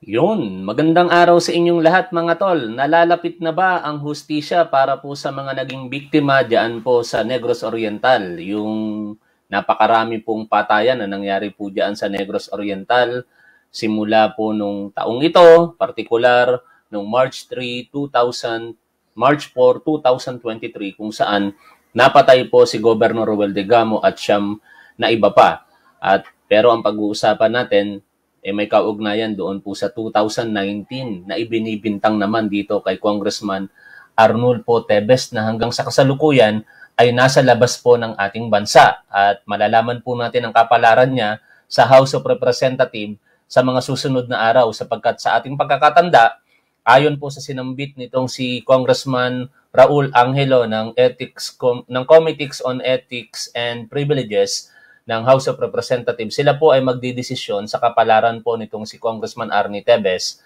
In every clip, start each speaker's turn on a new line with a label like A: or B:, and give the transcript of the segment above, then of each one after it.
A: Yun, magandang araw sa inyong lahat mga tol. Nalalapit na ba ang hustisya para po sa mga naging biktima diyan po sa Negros Oriental? Yung napakarami pong patayan na nangyari po diyan sa Negros Oriental simula po nung taong ito, partikular nung March 3, 2000, March 4, 2023 kung saan napatay po si Governor Ruel de Gamo at siyam na iba pa. At pero ang pag-uusapan natin eh may kaugnayan doon po sa 2019 na ibinibintang naman dito kay Congressman Arnulfo Tebes na hanggang sa kasalukuyan ay nasa labas po ng ating bansa at malalaman po natin ang kapalaran niya sa House of Representatives sa mga susunod na araw sapagkat sa ating pagkakatanda ayon po sa sinambit nitong si Congressman Raul Angelo ng Ethics Com- ng Committee on Ethics and Privileges ng House of Representatives, sila po ay magdidesisyon sa kapalaran po nitong si Congressman Arnie Tevez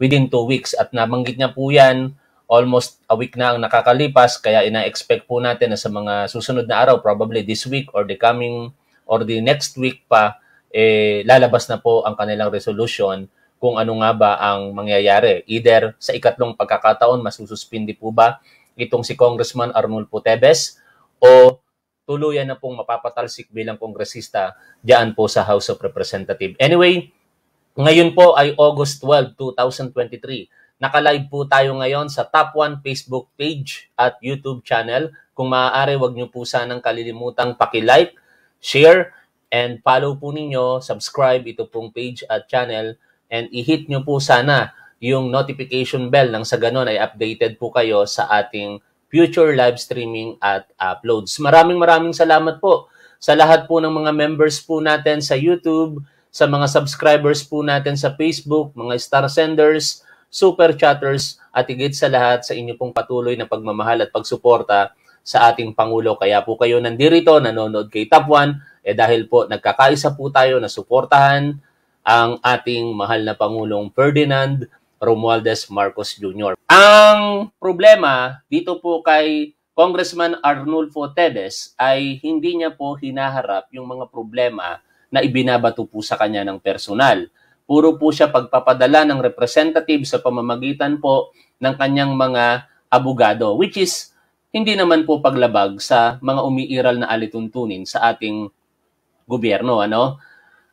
A: within two weeks. At nabanggit niya po yan, almost a week na ang nakakalipas, kaya ina-expect po natin na sa mga susunod na araw, probably this week or the coming or the next week pa, eh, lalabas na po ang kanilang resolution kung ano nga ba ang mangyayari. Either sa ikatlong pagkakataon, masususpindi po ba itong si Congressman Arnul Putebes o tuluyan na pong mapapatalsik bilang kongresista diyan po sa House of Representatives. Anyway, ngayon po ay August 12, 2023. Naka-live po tayo ngayon sa Top 1 Facebook page at YouTube channel. Kung maaari, wag niyo po sanang kalilimutang paki-like, share, and follow po ninyo, subscribe ito pong page at channel, and i-hit niyo po sana yung notification bell nang sa ganun ay updated po kayo sa ating future live streaming at uploads. Maraming maraming salamat po sa lahat po ng mga members po natin sa YouTube, sa mga subscribers po natin sa Facebook, mga star senders, super chatters, at higit sa lahat sa inyo pong patuloy na pagmamahal at pagsuporta sa ating Pangulo. Kaya po kayo nandirito, nanonood kay Top 1, eh dahil po nagkakaisa po tayo na suportahan ang ating mahal na Pangulong Ferdinand Romualdez Marcos Jr. Ang problema dito po kay Congressman Arnulfo Tedes ay hindi niya po hinaharap yung mga problema na ibinabato po sa kanya ng personal. Puro po siya pagpapadala ng representative sa pamamagitan po ng kanyang mga abogado, which is hindi naman po paglabag sa mga umiiral na alituntunin sa ating gobyerno. Ano?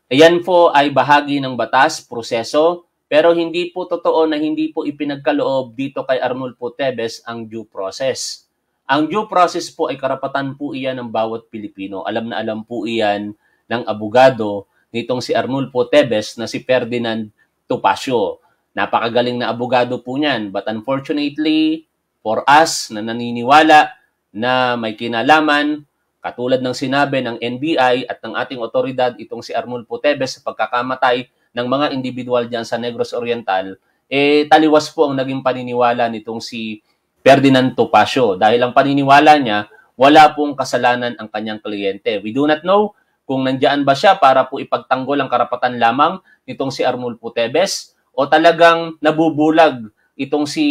A: Ayan po ay bahagi ng batas, proseso, pero hindi po totoo na hindi po ipinagkaloob dito kay Arnulfo Tebes ang due process. Ang due process po ay karapatan po iyan ng bawat Pilipino. Alam na alam po iyan ng abogado nitong si Arnulfo Tebes na si Ferdinand Topacio. Napakagaling na abogado po niyan. But unfortunately, for us na naniniwala na may kinalaman, katulad ng sinabi ng NBI at ng ating otoridad, itong si Arnulfo Tebes sa pagkakamatay ng mga individual diyan sa Negros Oriental, eh taliwas po ang naging paniniwala nitong si Ferdinand Topacio dahil ang paniniwala niya, wala pong kasalanan ang kanyang kliyente. We do not know kung nandiyan ba siya para po ipagtanggol ang karapatan lamang nitong si Arnulfo Tebes o talagang nabubulag itong si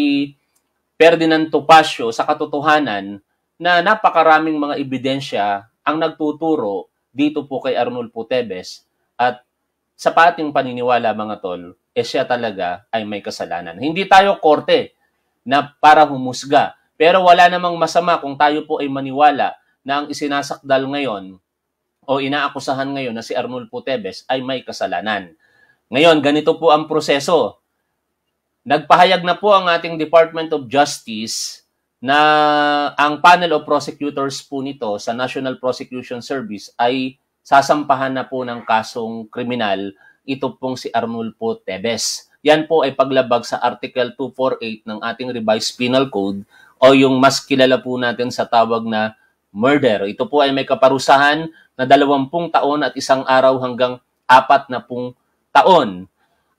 A: Ferdinand Topacio sa katotohanan na napakaraming mga ebidensya ang nagtuturo dito po kay Arnulfo Tebes at sa pating paniniwala mga tol, eh siya talaga ay may kasalanan. Hindi tayo korte na para humusga. Pero wala namang masama kung tayo po ay maniwala na ang isinasakdal ngayon o inaakusahan ngayon na si Arnulfo Tebes ay may kasalanan. Ngayon, ganito po ang proseso. Nagpahayag na po ang ating Department of Justice na ang panel of prosecutors po nito sa National Prosecution Service ay sasampahan na po ng kasong kriminal ito pong si Arnulfo Tebes. Yan po ay paglabag sa Article 248 ng ating revised penal code o yung mas kilala po natin sa tawag na murder. Ito po ay may kaparusahan na 20 taon at isang araw hanggang apat na pong taon.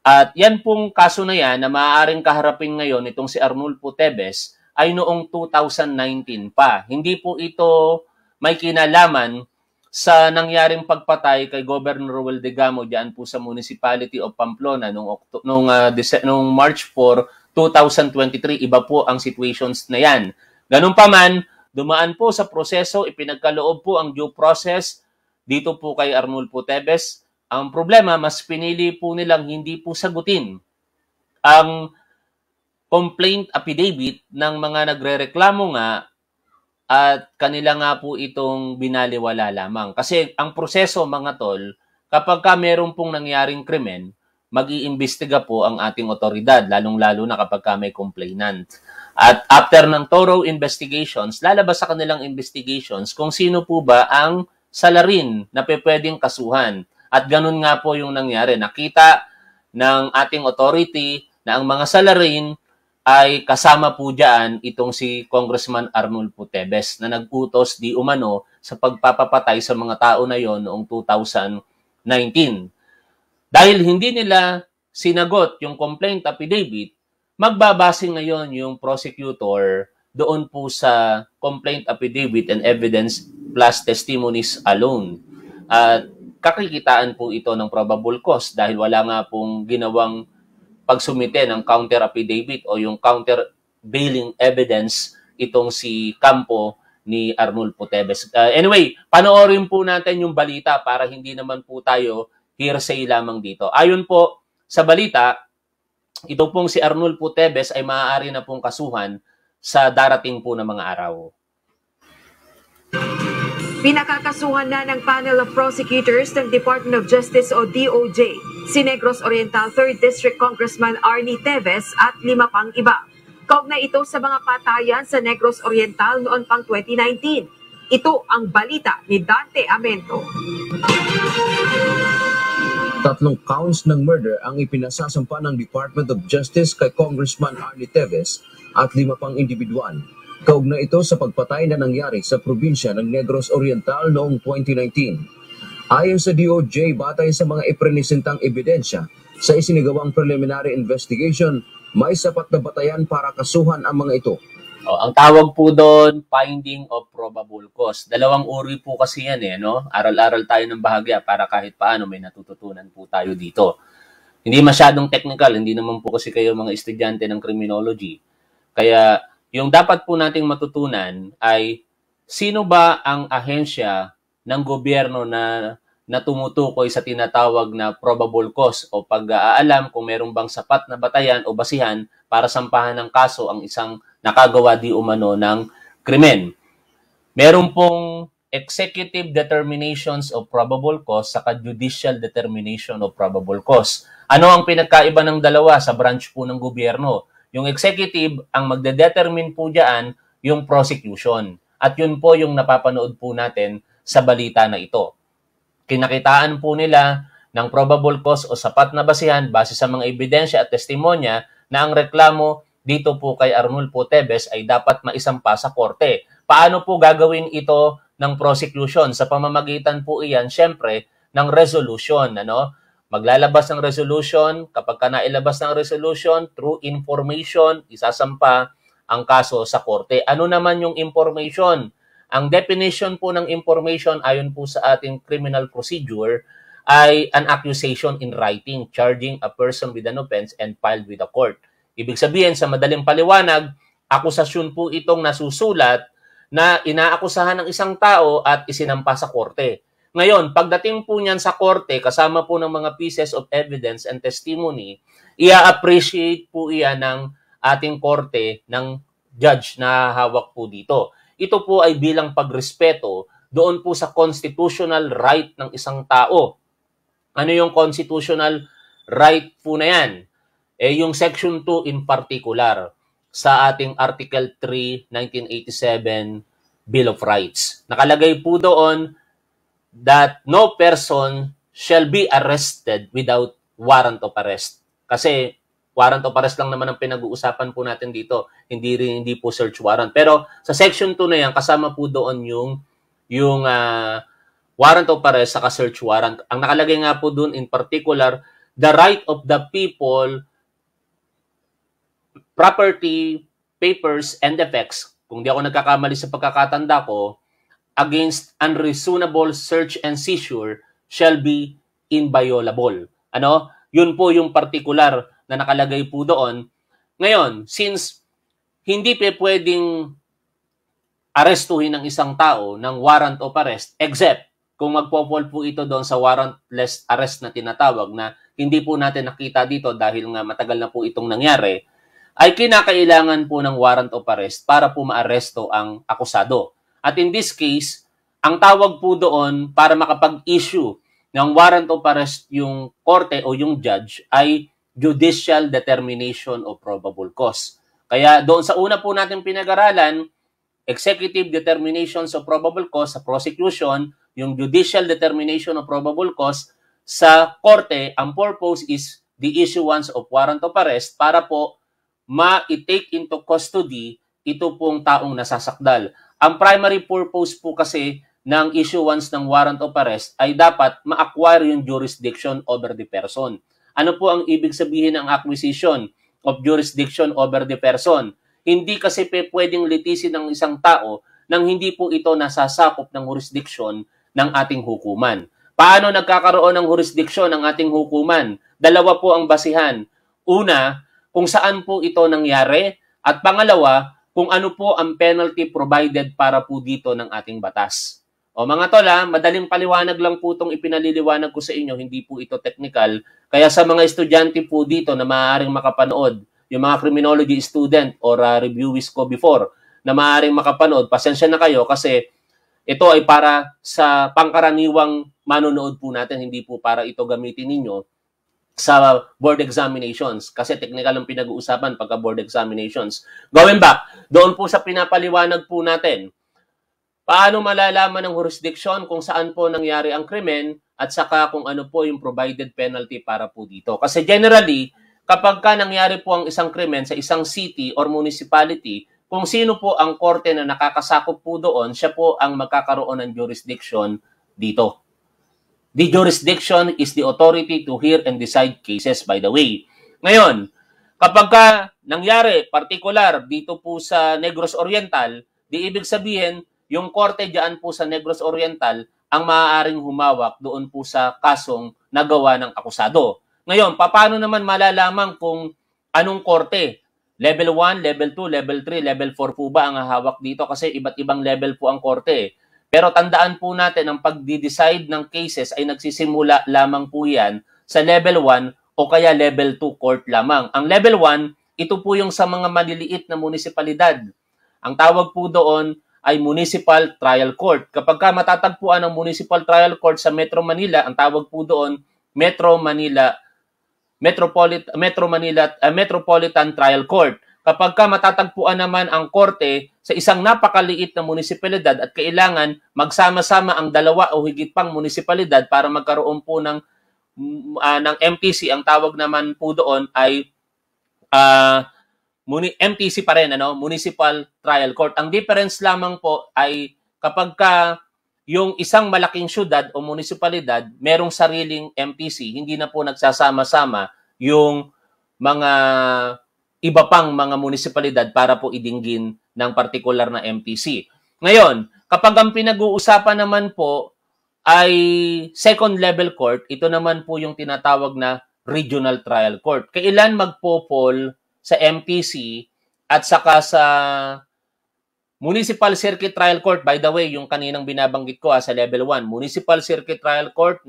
A: At yan pong kaso na yan na maaaring kaharapin ngayon itong si Arnulfo Tebes ay noong 2019 pa. Hindi po ito may kinalaman sa nangyaring pagpatay kay Governor Ruel de Gamo diyan po sa municipality of Pamplona noong Octo- noong uh, ah, Dece- noong March 4, 2023. Iba po ang situations na 'yan. Ganun pa man, dumaan po sa proseso, ipinagkaloob po ang due process dito po kay Arnulfo Tebes. Ang problema, mas pinili po nilang hindi po sagutin ang complaint affidavit ng mga nagrereklamo nga at kanila nga po itong binaliwala lamang. Kasi ang proseso mga tol, kapag ka meron pong nangyaring krimen, mag-iimbestiga po ang ating otoridad, lalong-lalo na kapag ka may complainant. At after ng thorough investigations, lalabas sa kanilang investigations kung sino po ba ang salarin na pwedeng kasuhan. At ganun nga po yung nangyari. Nakita ng ating authority na ang mga salarin ay kasama po dyan itong si Congressman Arnulfo Tebes na nag-utos di umano sa pagpapapatay sa mga tao na yon noong 2019. Dahil hindi nila sinagot yung complaint affidavit, magbabase ngayon yung prosecutor doon po sa complaint affidavit and evidence plus testimonies alone. At kakikitaan po ito ng probable cause dahil wala nga pong ginawang pagsumite ng counter affidavit o yung counter bailing evidence itong si Campo ni Arnulfo Teves. Uh, ah, anyway, panoorin po natin yung balita para hindi naman po tayo hearsay lamang dito. Ayon po sa balita, ito pong si Arnulfo Teves ay maaari na pong kasuhan sa darating po ng mga araw.
B: Pinakakasuhan na ng panel of prosecutors ng Department of Justice o DOJ si Negros Oriental 3rd District Congressman Arnie Teves at lima pang iba. Kaugnay ito sa mga patayan sa Negros Oriental noon pang 2019. Ito ang balita ni Dante Amento. Tatlong counts ng murder ang ipinasasampa ng Department of Justice kay Congressman Arnie Teves at lima pang individual. Kaugnay ito sa pagpatay na nangyari sa probinsya ng Negros Oriental noong 2019. Ayon sa DOJ, batay sa mga iprinisintang ebidensya sa isinigawang preliminary investigation, may sapat na batayan para kasuhan ang mga ito. Oh, ang tawag po doon,
A: finding of probable cause. Dalawang uri po kasi yan eh, no? Aral-aral tayo ng bahagya para kahit paano may natututunan po tayo dito. Hindi masyadong technical, hindi naman po kasi kayo mga estudyante ng criminology. Kaya yung dapat po nating matutunan ay sino ba ang ahensya ng gobyerno na na tumutukoy sa tinatawag na probable cause o pag-aalam kung meron bang sapat na batayan o basihan para sampahan ng kaso ang isang nakagawa di umano ng krimen. Meron pong executive determinations of probable cause sa judicial determination of probable cause. Ano ang pinagkaiba ng dalawa sa branch po ng gobyerno? Yung executive ang magdedetermine po diyan yung prosecution. At yun po yung napapanood po natin sa balita na ito. Kinakitaan po nila ng probable cause o sapat na basihan base sa mga ebidensya at testimonya na ang reklamo dito po kay Arnulfo Tebes ay dapat maisampa sa korte. Paano po gagawin ito ng prosecution? Sa pamamagitan po iyan, syempre, ng resolution. Ano? Maglalabas ng resolution, kapag ka nailabas ng resolution, through information, isasampa ang kaso sa korte. Ano naman yung information ang definition po ng information ayon po sa ating criminal procedure ay an accusation in writing charging a person with an offense and filed with a court. Ibig sabihin sa madaling paliwanag, akusasyon po itong nasusulat na inaakusahan ng isang tao at isinampa sa korte. Ngayon, pagdating po niyan sa korte, kasama po ng mga pieces of evidence and testimony, ia-appreciate po iyan ng ating korte ng judge na hawak po dito. Ito po ay bilang pagrespeto doon po sa constitutional right ng isang tao. Ano yung constitutional right po na yan? Eh, yung Section 2 in particular sa ating Article 3, 1987 Bill of Rights. Nakalagay po doon that no person shall be arrested without warrant of arrest. Kasi warrant of arrest lang naman ang pinag-uusapan po natin dito. Hindi rin hindi po search warrant. Pero sa section 2 na 'yan kasama po doon yung yung uh, warrant of arrest saka search warrant. Ang nakalagay nga po doon in particular the right of the people property, papers and effects. Kung di ako nagkakamali sa pagkakatanda ko, against unreasonable search and seizure shall be inviolable. Ano? Yun po yung particular na nakalagay po doon. Ngayon, since hindi pa pwedeng arestuhin ng isang tao ng warrant of arrest except kung magpo-fall po ito doon sa warrantless arrest na tinatawag na hindi po natin nakita dito dahil nga matagal na po itong nangyari, ay kinakailangan po ng warrant of arrest para po maaresto ang akusado. At in this case, ang tawag po doon para makapag-issue ng warrant of arrest yung korte o yung judge ay judicial determination of probable cause. Kaya doon sa una po natin pinag-aralan, executive determinations of probable cause sa prosecution, yung judicial determination of probable cause sa korte, ang purpose is the issuance of warrant of arrest para po ma-take into custody ito pong taong nasasakdal. Ang primary purpose po kasi ng issuance ng warrant of arrest ay dapat ma-acquire yung jurisdiction over the person. Ano po ang ibig sabihin ng acquisition of jurisdiction over the person? Hindi kasi pwedeng litisin ng isang tao nang hindi po ito nasasakop ng jurisdiction ng ating hukuman. Paano nagkakaroon ng jurisdiction ng ating hukuman? Dalawa po ang basihan. Una, kung saan po ito nangyari at pangalawa, kung ano po ang penalty provided para po dito ng ating batas. O mga tol, ha, madaling paliwanag lang po itong ipinaliliwanag ko sa inyo, hindi po ito technical. Kaya sa mga estudyante po dito na maaaring makapanood, yung mga criminology student or uh, ah, reviewers ko before na maaaring makapanood, pasensya na kayo kasi ito ay para sa pangkaraniwang manonood po natin, hindi po para ito gamitin ninyo sa board examinations kasi technical ang pinag-uusapan pagka board examinations. Going back, doon po sa pinapaliwanag po natin, Paano malalaman ng jurisdiction kung saan po nangyari ang krimen at saka kung ano po yung provided penalty para po dito? Kasi generally, kapag ka nangyari po ang isang krimen sa isang city or municipality, kung sino po ang korte na nakakasakop po doon, siya po ang magkakaroon ng jurisdiction dito. The jurisdiction is the authority to hear and decide cases, by the way. Ngayon, kapag ka nangyari, particular dito po sa Negros Oriental, di ibig sabihin, yung korte dyan po sa Negros Oriental ang maaaring humawak doon po sa kasong nagawa ng akusado. Ngayon, paano naman malalaman kung anong korte? Level 1, level 2, level 3, level 4 po ba ang hahawak dito? Kasi iba't ibang level po ang korte. Pero tandaan po natin, ang pag decide ng cases ay nagsisimula lamang po yan sa level 1 o kaya level 2 court lamang. Ang level 1, ito po yung sa mga maliliit na munisipalidad. Ang tawag po doon ay Municipal Trial Court. Kapag ka matatagpuan ang Municipal Trial Court sa Metro Manila, ang tawag po doon Metro Manila Metropolit Metro Manila uh, Metropolitan Trial Court. Kapag ka matatagpuan naman ang korte sa isang napakaliit na munisipalidad at kailangan magsama-sama ang dalawa o higit pang munisipalidad para magkaroon po ng uh, ng MPC ang tawag naman po doon ay uh, muni- MTC pa rin, ano, Municipal Trial Court. Ang difference lamang po ay kapag ka yung isang malaking syudad o munisipalidad, merong sariling MTC, hindi na po nagsasama-sama yung mga iba pang mga munisipalidad para po idinggin ng partikular na MTC. Ngayon, kapag ang pinag-uusapan naman po ay second level court, ito naman po yung tinatawag na regional trial court. Kailan magpo-poll sa MPC at saka sa Municipal Circuit Trial Court, by the way, yung kaninang binabanggit ko ah, sa level 1, Municipal Circuit Trial Court,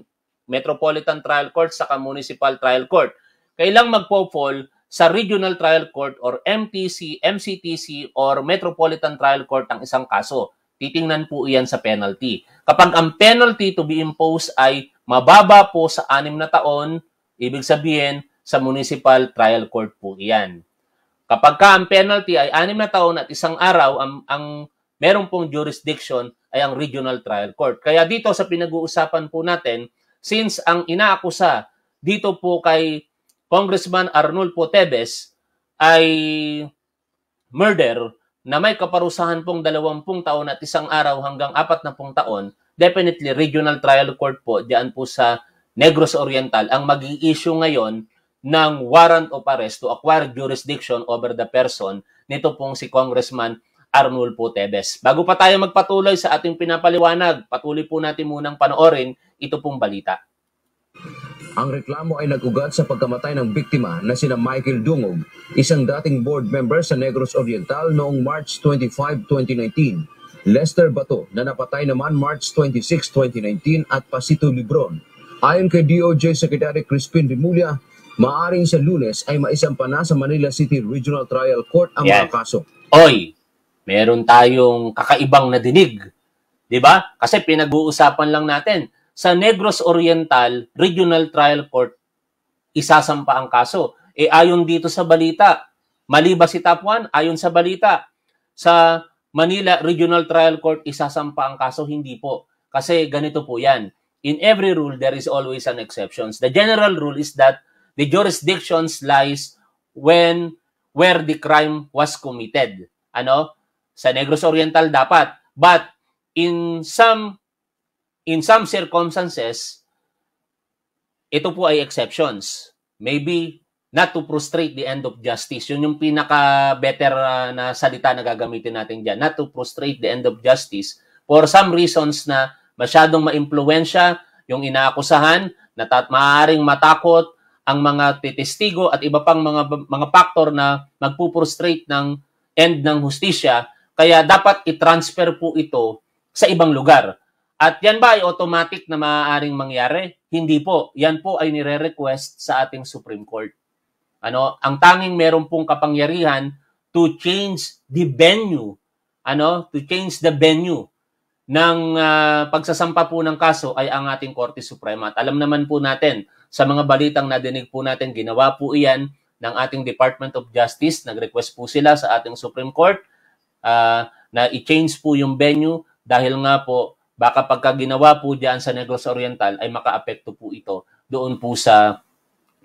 A: Metropolitan Trial Court, saka Municipal Trial Court. Kailang magpo-fall sa Regional Trial Court or MPC, MCTC or Metropolitan Trial Court ang isang kaso. Titingnan po iyan sa penalty. Kapag ang penalty to be imposed ay mababa po sa anim na taon, ibig sabihin sa municipal trial court po iyan. Kapag ka ang penalty ay anim na taon at isang araw, ang, ang meron pong jurisdiction ay ang regional trial court. Kaya dito sa pinag-uusapan po natin, since ang inaakusa dito po kay Congressman Arnulfo Tebes ay murder na may kaparusahan pong 20 taon at isang araw hanggang 40 taon, definitely regional trial court po diyan po sa Negros Oriental ang mag i issue ngayon ng warrant of arrest to acquire jurisdiction over the person nito pong si Congressman Arnulfo Tebes. Bago pa tayo magpatuloy sa ating pinapaliwanag, patuloy po natin munang panoorin ito pong balita.
B: Ang reklamo ay nagugat sa pagkamatay ng biktima na sina Michael Dungog, isang dating board member sa Negros Oriental noong March 25, 2019. Lester Bato na napatay naman March 26, 2019 at Pasito Libron. Ayon kay DOJ Secretary Crispin Rimulya, Maaring sa lunes ay maisampa na sa Manila City Regional Trial Court ang Yan.
A: mga kaso. Oy, meron tayong kakaibang nadinig. ba? Diba? Kasi pinag-uusapan lang natin. Sa Negros Oriental Regional Trial Court, isasampa ang kaso. E ayon dito sa balita, mali ba si Top 1? Ayon sa balita, sa Manila Regional Trial Court, isasampa ang kaso? Hindi po. Kasi ganito po yan. In every rule, there is always an exceptions. The general rule is that The jurisdiction lies when where the crime was committed. Ano? Sa Negros Oriental dapat. But in some in some circumstances, ito po ay exceptions. Maybe not to frustrate the end of justice. Yun yung pinaka-better uh, na salita na gagamitin natin diyan Not to frustrate the end of justice for some reasons na masyadong maimpluensya yung inaakusahan, na tat- maaring matakot, ang mga testigo at iba pang mga mga factor na magpuprostrate ng end ng hustisya kaya dapat i-transfer po ito sa ibang lugar. At yan ba ay automatic na maaaring mangyari? Hindi po. Yan po ay nire-request sa ating Supreme Court. Ano, ang tanging meron pong kapangyarihan to change the venue, ano, to change the venue ng uh, pagsasampa po ng kaso ay ang ating Korte Suprema. At alam naman po natin sa mga balitang nadinig po natin, ginawa po iyan ng ating Department of Justice. Nag-request po sila sa ating Supreme Court uh, na i-change po yung venue dahil nga po baka pagka ginawa po dyan sa Negros Oriental ay makaapekto po ito doon po sa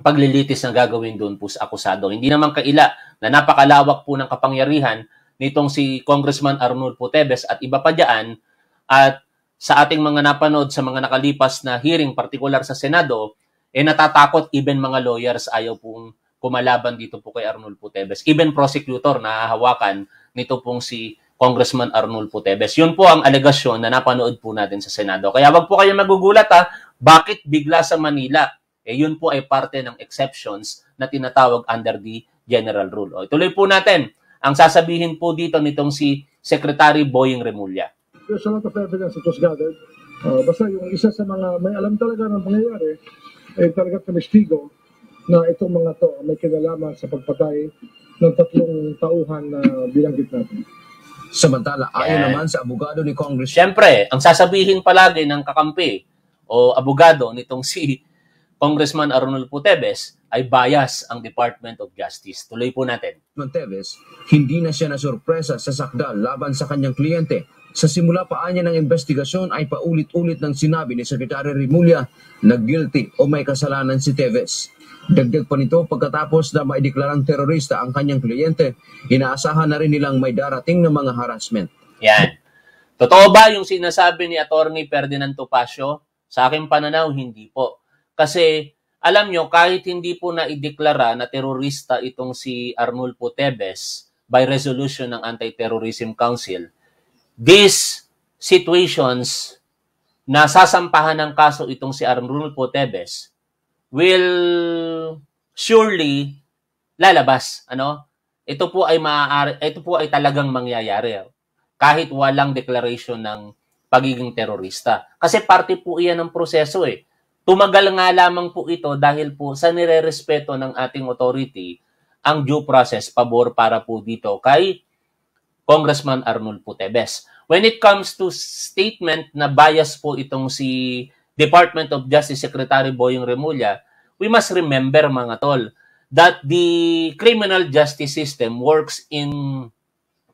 A: paglilitis na gagawin doon po sa akusado. Hindi naman kaila na napakalawak po ng kapangyarihan nitong si Congressman Arnulfo Teves at iba pa dyan at sa ating mga napanood sa mga nakalipas na hearing, partikular sa Senado, eh natatakot even mga lawyers ayaw pong kumalaban dito po kay Arnulfo Teves. Even prosecutor na hawakan nito pong si Congressman Arnulfo Teves. Yun po ang alegasyon na napanood po natin sa Senado. Kaya wag po kayong magugulat ha, bakit bigla sa Manila? Eh yun po ay parte ng exceptions na tinatawag under the general rule. O, ituloy po natin ang sasabihin po dito nitong si Secretary Boying Remulla.
B: There's a lot of evidence that was gathered. Uh, basta yung isa sa mga may alam talaga ng pangyayari ay talaga tumistigo na itong mga to may kinalaman sa pagpatay ng tatlong tauhan na bilanggit natin. Samantala, yeah. naman sa abogado ni Congress.
A: Siyempre, ang sasabihin palagi ng kakampi o abogado nitong si Congressman Arnolfo Putebes ay bias ang Department of Justice.
B: Tuloy po natin. Putebes, hindi na siya na nasurpresa sa sakdal laban sa kanyang kliyente sa simula pa niya ng investigasyon ay paulit-ulit ng sinabi ni Secretary Rimulya na guilty o may kasalanan si Teves. Dagdag pa nito pagkatapos na maideklarang terorista ang kanyang kliyente, inaasahan na rin nilang may darating na mga harassment. Yan. Totoo
A: ba yung sinasabi ni Attorney Ferdinand Topacio? Sa aking pananaw, hindi po. Kasi alam nyo, kahit hindi po naideklara na terorista itong si Arnulfo Teves by resolution ng Anti-Terrorism Council, these situations na sasampahan ng kaso itong si Arnulfo Tebes will surely lalabas, ano? Ito po ay maaari, ito po ay talagang mangyayari ah. kahit walang declaration ng pagiging terorista. Kasi parte po iyan ng proseso eh. Tumagal nga lamang po ito dahil po sa nirerespeto ng ating authority ang due process pabor para po dito kay Congressman Arnold Putebes. When it comes to statement na bias po itong si Department of Justice Secretary Boyong Remulla, we must remember mga tol that the criminal justice system works in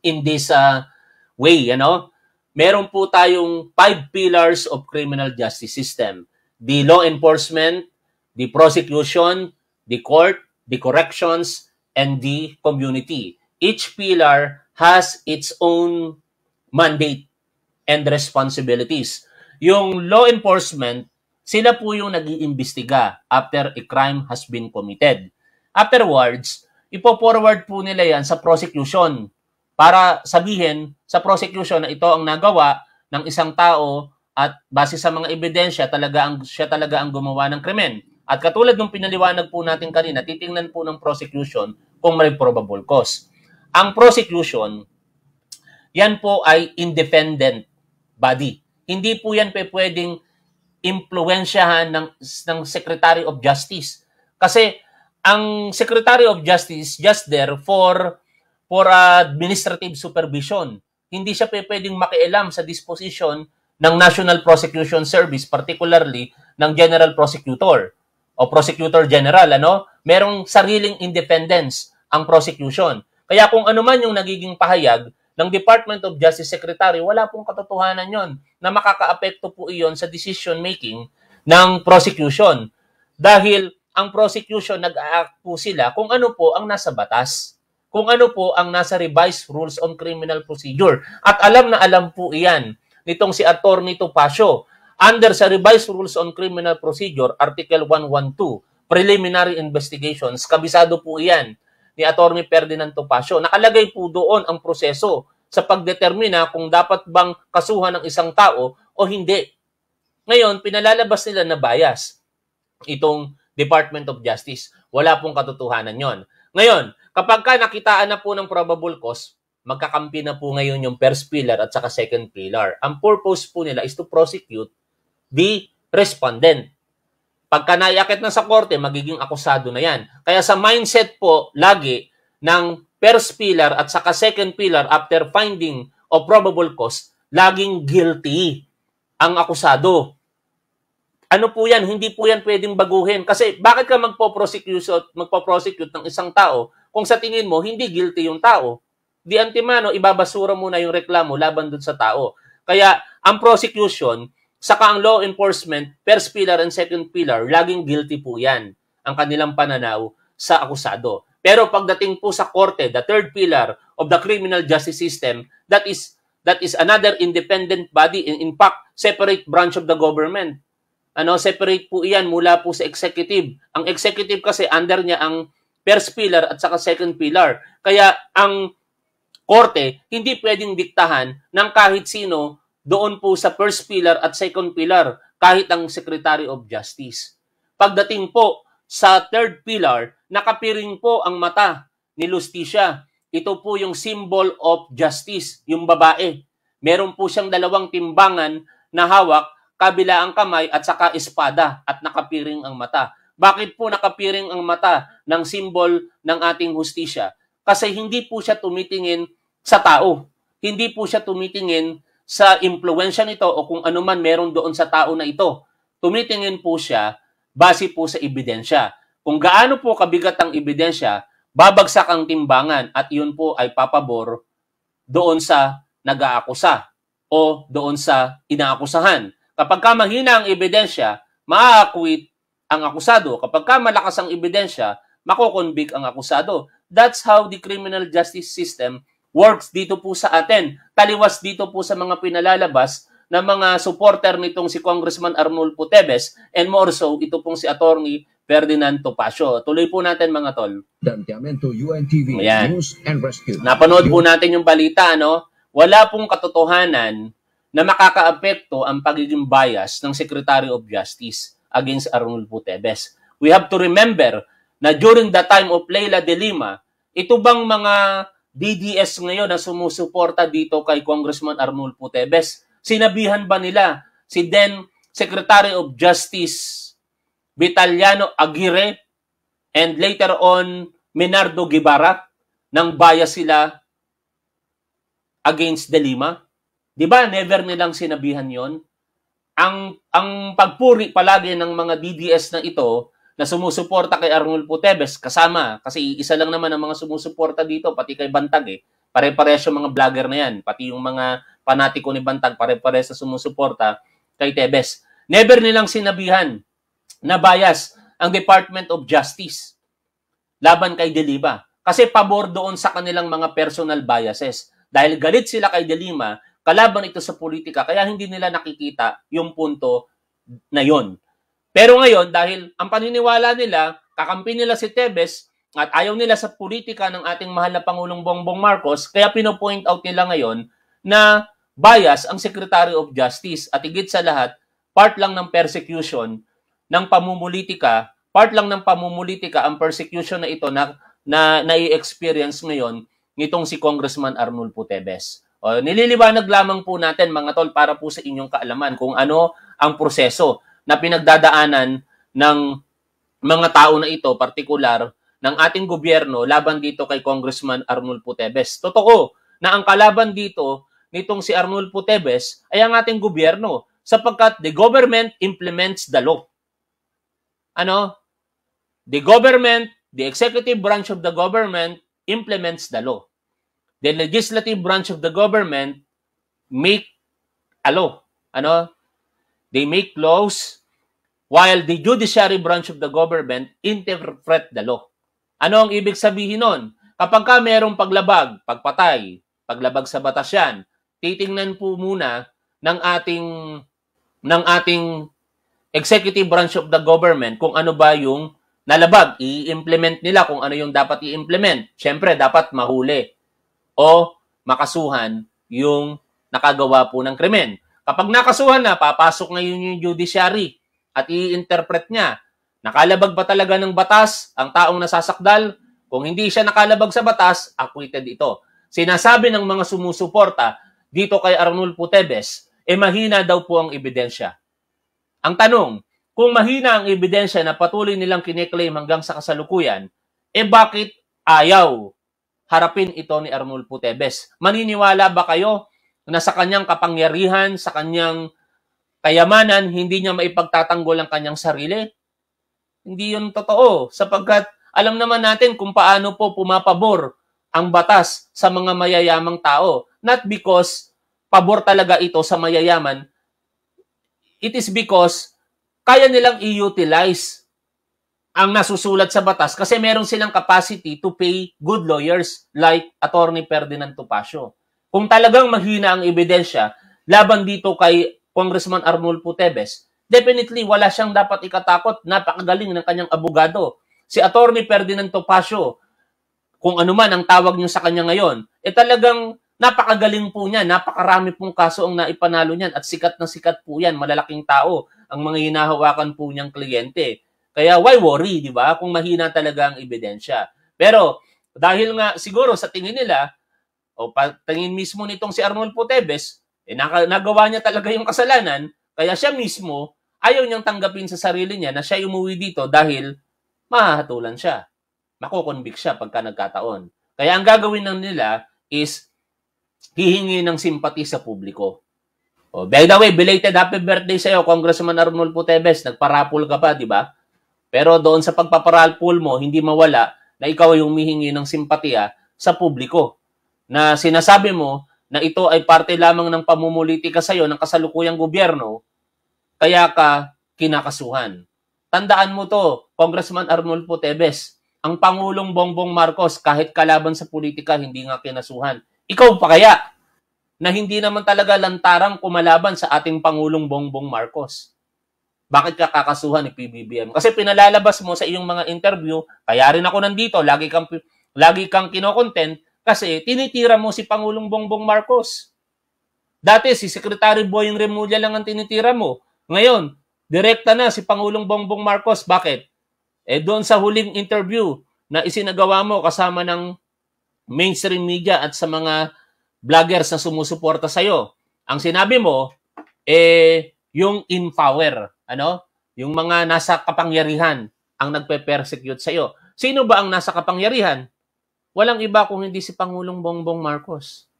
A: in this uh, way, you know. Meron po tayong five pillars of criminal justice system. The law enforcement, the prosecution, the court, the corrections, and the community. Each pillar has its own mandate and responsibilities. Yung law enforcement, sila po yung nag-iimbestiga after a crime has been committed. Afterwards, ipo-forward po nila yan sa prosecution para sabihin sa prosecution na ito ang nagawa ng isang tao at base sa mga ebidensya talaga ang siya talaga ang gumawa ng krimen. At katulad ng pinaliwanag po natin kanina, titingnan po ng prosecution kung may probable cause. Ang prosecution, yan po ay independent body. Hindi po yan pe pwedeng impluensyahan ng, ng Secretary of Justice. Kasi ang Secretary of Justice just there for for administrative supervision. Hindi siya pe pwedeng makialam sa disposition ng National Prosecution Service, particularly ng General Prosecutor o Prosecutor General. Ano? Merong sariling independence ang prosecution. Kaya kung ano man yung nagiging pahayag ng Department of Justice Secretary, wala pong katotohanan yon na makakaapekto po iyon sa decision making ng prosecution. Dahil ang prosecution nag-act po sila kung ano po ang nasa batas, kung ano po ang nasa revised rules on criminal procedure. At alam na alam po iyan nitong si Attorney Topacio under sa revised rules on criminal procedure, Article 112, preliminary investigations, kabisado po iyan ni Atty. Ferdinand Topacio. Nakalagay po doon ang proseso sa pagdetermina kung dapat bang kasuhan ng isang tao o hindi. Ngayon, pinalalabas nila na bias itong Department of Justice. Wala pong katotohanan yon. Ngayon, kapag ka nakitaan na po ng probable cause, magkakampi na po ngayon yung first pillar at saka second pillar. Ang purpose po nila is to prosecute the respondent. Pagka naiakit na sa korte, magiging akusado na yan. Kaya sa mindset po, lagi, ng first pillar at saka second pillar after finding of probable cause, laging guilty ang akusado. Ano po yan? Hindi po yan pwedeng baguhin. Kasi bakit ka magpo-prosecute, magpo-prosecute ng isang tao kung sa tingin mo hindi guilty yung tao? Di antimano, ibabasura mo na yung reklamo laban dun sa tao. Kaya ang prosecution, Saka ang law enforcement, first pillar and second pillar, laging guilty po yan ang kanilang pananaw sa akusado. Pero pagdating po sa korte, the third pillar of the criminal justice system, that is that is another independent body in, in fact separate branch of the government ano separate po iyan mula po sa executive ang executive kasi under niya ang first pillar at saka second pillar kaya ang korte hindi pwedeng diktahan ng kahit sino doon po sa first pillar at second pillar kahit ang Secretary of Justice. Pagdating po sa third pillar, nakapiring po ang mata ni Lusticia. Ito po yung symbol of justice, yung babae. Meron po siyang dalawang timbangan na hawak, kabila ang kamay at saka espada at nakapiring ang mata. Bakit po nakapiring ang mata ng symbol ng ating hustisya? Kasi hindi po siya tumitingin sa tao. Hindi po siya tumitingin sa impluensya nito o kung ano man meron doon sa tao na ito. Tumitingin po siya base po sa ebidensya. Kung gaano po kabigat ang ebidensya, babagsak ang timbangan at iyon po ay papabor doon sa nag-aakusa o doon sa inaakusahan. Kapag ka mahina ang ebidensya, maaakwit ang akusado. Kapag ka malakas ang ebidensya, makokonvict ang akusado. That's how the criminal justice system works dito po sa atin. Taliwas dito po sa mga pinalalabas na mga supporter nitong si Congressman Arnulfo Teves and more so ito pong si Attorney Ferdinand Topacio. Tuloy po natin mga tol.
B: Damtiamento UNTV Ayan. News and Rescue. Napanood
A: po natin yung balita no. Wala pong katotohanan na makakaapekto ang pagiging bias ng Secretary of Justice against Arnulfo Teves. We have to remember na during the time of Leila de Lima, ito bang mga DDS ngayon na sumusuporta dito kay Congressman Arnulfo Teves. Sinabihan ba nila si then Secretary of Justice Vitaliano Aguirre and later on Menardo Guevara nang bias sila against De Lima? 'Di ba never nilang sinabihan 'yon? Ang ang pagpuri palagi ng mga DDS na ito na sumusuporta kay Arnulfo Teves kasama kasi isa lang naman ang mga sumusuporta dito pati kay Bantag eh. Pare-pares yung mga vlogger na yan, pati yung mga panatiko ni Bantag pare-pares na sumusuporta kay Teves. Never nilang sinabihan na bias ang Department of Justice laban kay Delima kasi pabor doon sa kanilang mga personal biases. Dahil galit sila kay Delima, kalaban ito sa politika, kaya hindi nila nakikita yung punto na yon. Pero ngayon, dahil ang paniniwala nila, kakampi nila si Tevez at ayaw nila sa politika ng ating mahal na Pangulong Bongbong Marcos, kaya pinopoint out nila ngayon na bias ang Secretary of Justice at igit sa lahat, part lang ng persecution ng pamumulitika, part lang ng pamumulitika ang persecution na ito na na nai-experience ngayon nitong si Congressman Arnulfo Tevez. O, nililiwanag lamang po natin mga tol para po sa inyong kaalaman kung ano ang proseso na pinagdadaanan ng mga tao na ito, partikular ng ating gobyerno laban dito kay Congressman Arnold Putebes. Totoo na ang kalaban dito nitong si Arnold Putebes ay ang ating gobyerno sapagkat the government implements the law. Ano? The government, the executive branch of the government implements the law. The legislative branch of the government make a law. Ano? They make laws while the judiciary branch of the government interpret the law. Ano ang ibig sabihin nun? Kapag ka merong paglabag, pagpatay, paglabag sa batas yan, titingnan po muna ng ating ng ating executive branch of the government kung ano ba yung nalabag, i-implement nila kung ano yung dapat i-implement. Siyempre, dapat mahuli o makasuhan yung nakagawa po ng krimen. Kapag nakasuhan na, papasok ngayon yung judiciary at i-interpret niya. Nakalabag ba talaga ng batas ang taong nasasakdal? Kung hindi siya nakalabag sa batas, acquitted ito. Sinasabi ng mga sumusuporta dito kay Arnulfo Tebes, eh mahina daw po ang ebidensya. Ang tanong, kung mahina ang ebidensya na patuloy nilang kiniklaim hanggang sa kasalukuyan, eh bakit ayaw harapin ito ni Arnulfo Tebes? Maniniwala ba kayo na sa kanyang kapangyarihan, sa kanyang kayamanan, hindi niya maipagtatanggol ang kanyang sarili. Hindi yun totoo sapagkat alam naman natin kung paano po pumapabor ang batas sa mga mayayamang tao. Not because pabor talaga ito sa mayayaman. It is because kaya nilang i-utilize ang nasusulat sa batas kasi meron silang capacity to pay good lawyers like Attorney Ferdinand Tupasio. Kung talagang mahina ang ebidensya laban dito kay Congressman Arnulfo Teves, definitely wala siyang dapat ikatakot. Napakagaling ng kanyang abogado. Si Attorney Ferdinand Topacio, kung ano man ang tawag niyo sa kanya ngayon, eh talagang napakagaling po niya. Napakarami pong kaso ang naipanalo niyan at sikat na sikat po yan. Malalaking tao ang mga hinahawakan po niyang kliyente. Kaya why worry, di ba? Kung mahina talaga ang ebidensya. Pero dahil nga siguro sa tingin nila, o tingin mismo nitong si Arnolfo Teves, eh, nagawa niya talaga yung kasalanan, kaya siya mismo ayaw niyang tanggapin sa sarili niya na siya umuwi dito dahil mahahatulan siya. Makukonvict siya pagka nagkataon. Kaya ang gagawin ng nila is hihingi ng simpati sa publiko. Oh, by the way, belated happy birthday sa iyo, Congressman Arnolfo Teves. Nagparapol ka pa, di ba? Pero doon sa pagpaparapol mo, hindi mawala na ikaw yung humihingi ng simpatiya sa publiko na sinasabi mo na ito ay parte lamang ng pamumuliti ka sa iyo ng kasalukuyang gobyerno, kaya ka kinakasuhan. Tandaan mo to, Congressman Arnulfo Tebes, ang Pangulong Bongbong Marcos kahit kalaban sa politika hindi nga kinasuhan. Ikaw pa kaya na hindi naman talaga lantarang kumalaban sa ating Pangulong Bongbong Marcos. Bakit ka kakasuhan ni PBBM? Kasi pinalalabas mo sa iyong mga interview, kaya rin ako nandito, lagi kang lagi kang kino-content kasi tinitira mo si Pangulong Bongbong Marcos. Dati si Secretary Boying Remulla lang ang tinitira mo. Ngayon, direkta na si Pangulong Bongbong Marcos. Bakit? Eh doon sa huling interview na isinagawa mo kasama ng mainstream media at sa mga vloggers na sumusuporta sa iyo. Ang sinabi mo eh yung in power, ano? Yung mga nasa kapangyarihan ang nagpe-persecute sa iyo. Sino ba ang nasa kapangyarihan? Walang iba kung hindi si Pangulong Bongbong Marcos.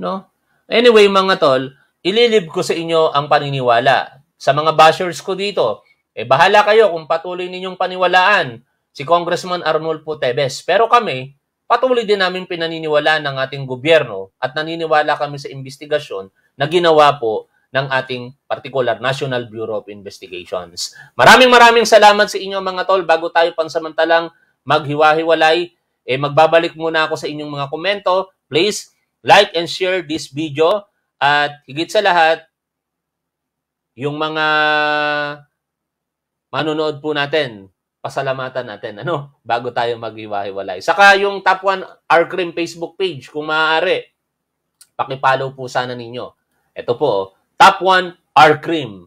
A: No? Anyway, mga tol, ililib ko sa inyo ang paniniwala. Sa mga bashers ko dito, eh bahala kayo kung patuloy ninyong paniwalaan si Congressman Arnulfo Teves. Pero kami, patuloy din namin pinaniniwalaan ng ating gobyerno at naniniwala kami sa investigasyon na ginawa po ng ating particular National Bureau of Investigations. Maraming maraming salamat sa inyo mga tol. Bago tayo pansamantalang maghiwa-hiwalay, eh magbabalik muna ako sa inyong mga komento. Please like and share this video at higit sa lahat yung mga manonood po natin, pasalamatan natin ano bago tayo maghiwa-hiwalay. Saka yung Top 1 R Cream Facebook page kung maaari, paki-follow po sana ninyo. Ito po, Top 1 R Cream